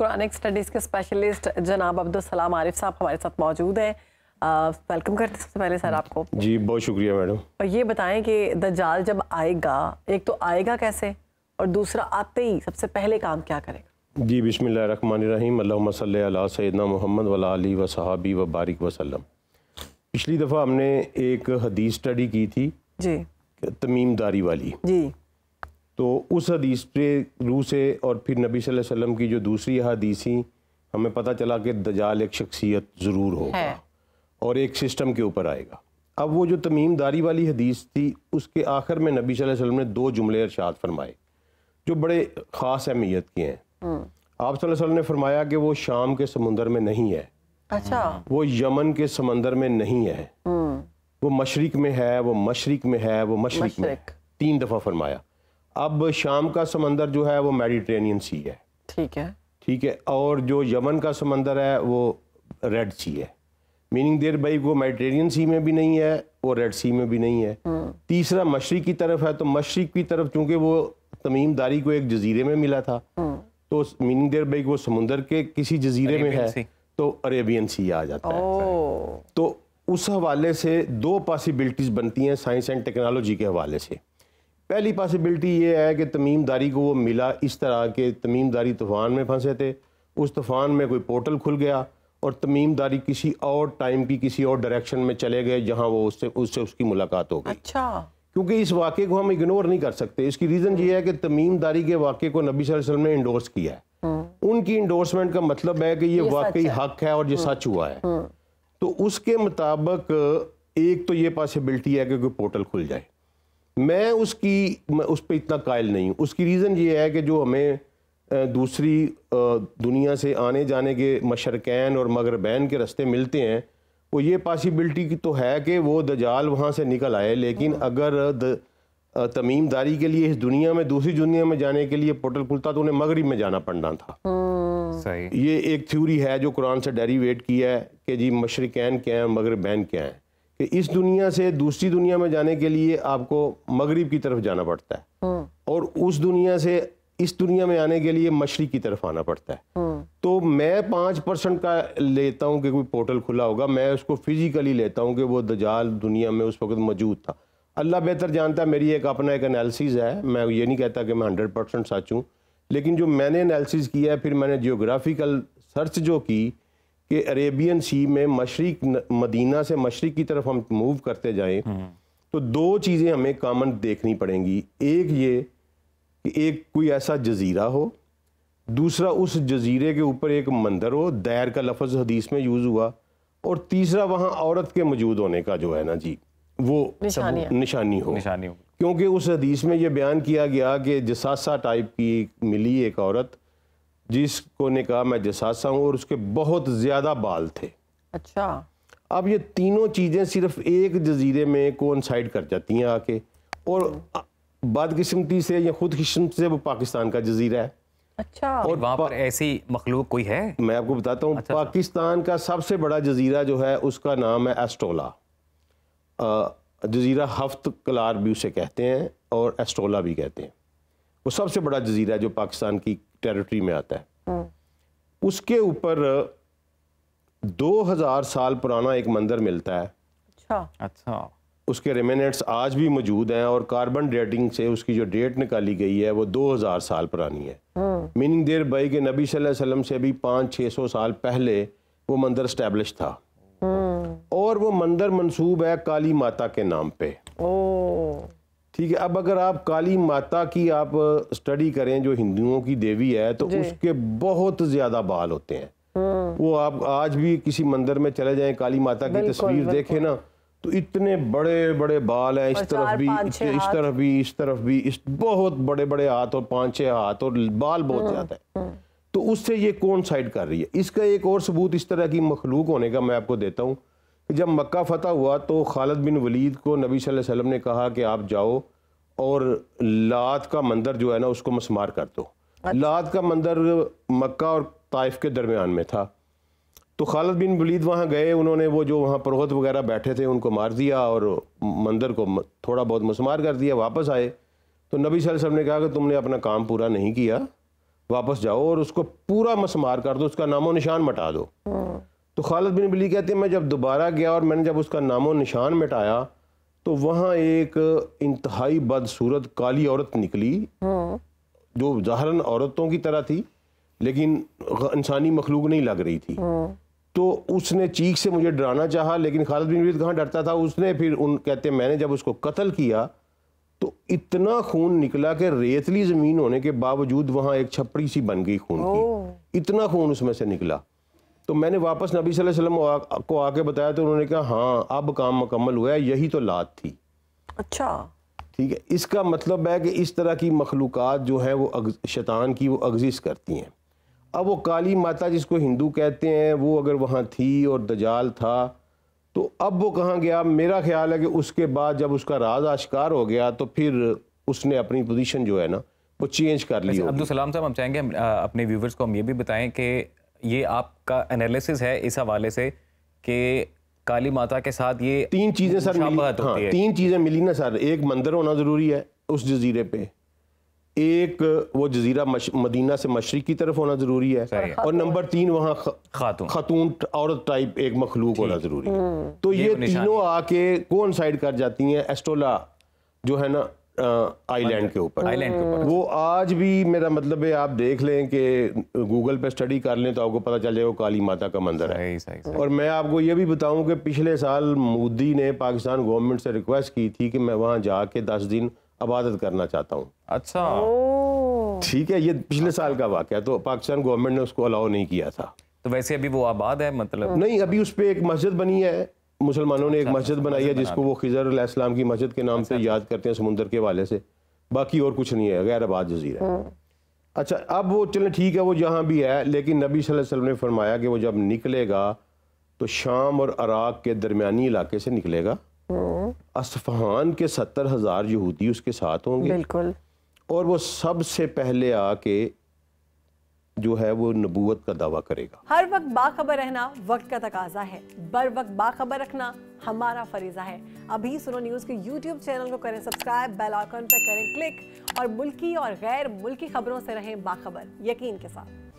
Quranic studies के specialist जनाब अब्दुल सलाम आरिफ साहब हमारे साथ मौजूद हैं वेलकम करते सबसे पहले सर आपको जी बहुत शुक्रिया मैडम और ये बताएं कि दजाल जब आएगा एक तो आएगा कैसे और दूसरा आते ही सबसे पहले काम क्या करेगा जी बिसमिल्ल सैदना मोहम्मद वला अली व सहाबी व बारिक वसलम पिछली दफ़ा हमने एक हदीस स्टडी की थी जी तमीमदारी वाली जी तो उस हदीस पे रू से और फिर नबी सल्लल्लाहु अलैहि वसल्लम की जो दूसरी हदीसी हमें पता चला कि दजाल एक शख्सियत ज़रूर होगा और एक सिस्टम के ऊपर आएगा अब वो जो तमीमदारी वाली हदीस थी उसके आखिर में नबी सल्लल्लाहु अलैहि वसल्लम ने दो जुमले अरशाद फरमाए जो बड़े ख़ास अहमियत के हैं हम्म। आप सल्लम ने फरमाया कि वो शाम के समुंदर में नहीं है अच्छा वो यमन के समंदर में नहीं है हम्म। वो मशरक में है वो मशरक में है वो मशरक में तीन दफ़ा फरमाया अब शाम का समंदर जो है वो मेडिट्रेनियन सी है ठीक है ठीक है और जो यमन का समंदर है वो रेड सी है मीनिंग देर बाई वो मेडिटेरेनियन सी में भी नहीं है वो रेड सी में भी नहीं है हम्म। तीसरा मशरक़ की तरफ है तो मशरक़ की तरफ चूंकि वो तमीमदारी को एक जजीरे में मिला था हम्म। तो मीनिंग देर भाई वो समुंदर के किसी जजीरे में है तो अरेबियन सी आ जाता है तो उस हवाले से दो पॉसिबिलिटीज़ बनती हैं साइंस एंड टेक्नोलॉजी के हवाले से पहली पॉसिबिलिटी ये है कि तमीम दारी को वो मिला इस तरह के तमीम दारी तूफ़ान में फंसे थे उस तूफ़ान में कोई पोर्टल खुल गया और तमीम दारी किसी और टाइम की किसी और डायरेक्शन में चले गए जहाँ वो उससे उससे उसकी मुलाकात हो गई अच्छा क्योंकि इस वाक़े को हम इग्नोर नहीं कर सकते इसकी रीज़न ये है कि तमीम दारी के वाक़े को नबी वसल्लम ने इंडोर्स किया है हम्म। उनकी इंडोर्समेंट का मतलब है कि ये, ये वाकई हक है और ये हम्म। सच हुआ है हम्म। तो उसके मुताबिक एक तो ये पॉसिबिलिटी है कि कोई पोर्टल खुल जाए मैं उसकी मैं उस पर इतना कायल नहीं हूँ उसकी रीज़न ये है कि जो हमें दूसरी दुनिया से आने जाने के मशरकैन और मगरबैन के रास्ते मिलते हैं वो ये पॉसिबिलिटी की तो है कि वो दजाल वहाँ से निकल आए लेकिन हाँ। अगर द, तमीमदारी के लिए इस दुनिया में दूसरी दुनिया में जाने के लिए पोर्टल खुलता तो उन्हें मगरब में जाना पड़ना था हाँ। सही ये एक थ्योरी है जो कुरान से डेरीवेट किया है कि जी मशरकैन क्या है मगरबैन क्या है कि इस दुनिया से दूसरी दुनिया में जाने के लिए आपको मगरिब की तरफ जाना पड़ता है हम्म। और उस दुनिया से इस दुनिया में आने के लिए मशरक़ की तरफ आना पड़ता है हम्म। तो मैं पाँच परसेंट का लेता हूँ कि कोई पोर्टल खुला होगा मैं उसको फिजिकली लेता हूँ कि वो दजाल दुनिया में उस वक्त मौजूद था अल्लाह बेहतर जानता है मेरी एक अपना एक एनालिसिस है मैं ये नहीं कहता कि मैं हंड्रेड परसेंट सच हूँ लेकिन जो मैंने एनालिसिस किया है फिर मैंने जियोग्राफिकल सर्च जो की कि अरेबियन सी में मशरक मदीना से मशरक की तरफ हम मूव करते जाएं हम्म। तो दो चीज़ें हमें कामन देखनी पड़ेंगी एक ये कि एक कोई ऐसा जजीरा हो दूसरा उस जजीरे के ऊपर एक मंदिर हो दैर का लफज हदीस में यूज़ हुआ और तीसरा वहाँ औरत के मौजूद होने का जो है ना जी वो निशानी, निशानी हो निशानी हो क्योंकि उस हदीस में ये बयान किया गया कि जसासा टाइप की मिली एक औरत जिसको ने कहा मैं जसासा हूँ और उसके बहुत ज़्यादा बाल थे अच्छा अब ये तीनों चीज़ें सिर्फ एक जजीरे में कोनसाइड कर जाती हैं आके और हम्म। बदकस्मती से या खुद किस्मत से वो पाकिस्तान का जजीरा है अच्छा और वहाँ पर ऐसी मखलूक कोई है मैं आपको बताता हूँ अच्छा, अच्छा, पाकिस्तान का सबसे बड़ा जजीरा जो है उसका नाम है एस्टोला जजीरा हफ्त कलार भी उसे कहते हैं और एस्टोला भी कहते हैं वो सबसे बड़ा जजीरा जो पाकिस्तान की टेरिटरी में आता है उसके ऊपर 2000 साल पुराना एक मंदिर मिलता है अच्छा अच्छा उसके रेमिनेट्स आज भी मौजूद हैं और कार्बन डेटिंग से उसकी जो डेट निकाली गई है वो 2000 साल पुरानी है मीनिंग देर भाई के नबी सल्लल्लाहु अलैहि वसल्लम से भी पाँच छः सौ साल पहले वो मंदिर स्टैब्लिश था हम्म। और वो मंदिर मंसूब है काली माता के नाम पे ठीक है अब अगर आप काली माता की आप स्टडी करें जो हिंदुओं की देवी है तो उसके बहुत ज्यादा बाल होते हैं हम्म। वो आप आज भी किसी मंदिर में चले जाएं काली माता की तस्वीर देखे ना तो इतने बड़े बड़े बाल हैं इस तरफ भी इस, इस तरफ भी इस तरफ भी इस बहुत बड़े बड़े हाथ और पांच छह हाथ और बाल बहुत हम्म, ज्यादा है हम्म। तो उससे ये कौन साइड कर रही है इसका एक और सबूत इस तरह की मखलूक होने का मैं आपको देता हूँ कि जब मक्का फतह हुआ तो खालिद बिन वलीद को नबी वसल्लम ने कहा कि आप जाओ और लात का मंदिर जो है ना उसको मसमार कर दो अच्छा। लात का मंदिर मक्का और ताइफ के दरमियान में था तो खालद बिन वलीद वहाँ गए उन्होंने वो जो वहाँ परोहत वगैरह बैठे थे उनको मार दिया और मंदिर को थोड़ा बहुत मसमार कर दिया वापस आए तो नबी वसल्लम ने कहा कि तुमने अपना काम पूरा नहीं किया वापस जाओ और उसको पूरा मसमार कर दो उसका नामो निशान मटा दो हाँ। तो खालद बिन बली कहते हैं मैं जब दोबारा गया और मैंने जब उसका नामो निशान मिटाया तो वहाँ एक इंतहाई बदसूरत काली औरत निकली जो जहरन औरतों की तरह थी लेकिन इंसानी मखलूक नहीं लग रही थी तो उसने चीख से मुझे डराना चाहा लेकिन खालिद बिन वलीद कहाँ डरता था उसने फिर उन कहते मैंने जब उसको कत्ल किया तो इतना खून निकला कि रेतली ज़मीन होने के बावजूद वहाँ एक छपड़ी सी बन गई खून की इतना खून उसमें से निकला तो मैंने वापस नबी वसल्लम को आके बताया तो उन्होंने कहा हाँ अब काम मुकम्मल हुआ है यही तो लात थी अच्छा ठीक है इसका मतलब है कि इस तरह की मखलूक जो है वो शैतान की वो अगजिश करती हैं अब वो काली माता जिसको हिंदू कहते हैं वो अगर वहाँ थी और दजाल था तो अब वो कहाँ गया मेरा ख्याल है कि उसके बाद जब उसका राज आश्कार हो गया तो फिर उसने अपनी पोजीशन जो है ना वो चेंज कर ली अब्दुल सलाम साहब हम चाहेंगे अपने व्यूवर्स को हम ये भी बताएं कि ये आपका एनालिसिस है इस हवाले से कि काली माता के साथ ये तीन चीज़ें सर मिली हाँ, तीन चीज़ें मिली ना सर एक मंदिर होना ज़रूरी है उस जजीरे पे एक वो जजीरा मदीना से मशरक़ की तरफ होना ज़रूरी है और नंबर तीन वहाँ खातून खातून औरत टाइप एक मखलूक होना ज़रूरी है हम्म। तो ये, ये तीनों आके कौन साइड कर जाती हैं एस्टोला जो है ना आइलैंड uh, के ऊपर आइलैंड के ऊपर वो आज भी मेरा मतलब है आप देख लें कि गूगल पे स्टडी कर लें तो आपको पता चल जाएगा काली माता का मंदिर है और मैं आपको ये भी बताऊं कि पिछले साल मोदी ने पाकिस्तान गवर्नमेंट से रिक्वेस्ट की थी कि मैं वहाँ जाके दस दिन आबादत करना चाहता हूँ अच्छा ठीक है ये पिछले साल का वाक़ है तो पाकिस्तान गवर्नमेंट ने उसको अलाउ नहीं किया था तो वैसे अभी वो आबाद है मतलब नहीं अभी उस पर एक मस्जिद बनी है मुसलमानों ने एक अच्छा, मस्जिद अच्छा, बनाई है जिसको वो खिजर अलैहिस्सलाम की मस्जिद के नाम अच्छा, से याद करते हैं समुंदर के हवाले से बाकी और कुछ नहीं है गैर आबाद जजीरा हम्म। अच्छा अब वो चलें ठीक है वो जहाँ भी है लेकिन नबी वसल्लम ने फरमाया कि वो जब निकलेगा तो शाम और अराक के दरमियानी इलाके से निकलेगा हम्म। असफहान के सत्तर हज़ार यहूदी उसके साथ होंगे बिल्कुल और वो सबसे पहले आके जो है वो नबूत का दावा करेगा हर वक्त बाखबर रहना वक्त का तकाजा है बर वक्त बाखबर रखना हमारा फरीजा है अभी सुनो न्यूज़ के यूट्यूब चैनल को करें सब्सक्राइब बेल आइकन पर करें क्लिक और मुल्की और गैर मुल्की खबरों से रहें बाखबर यकीन के साथ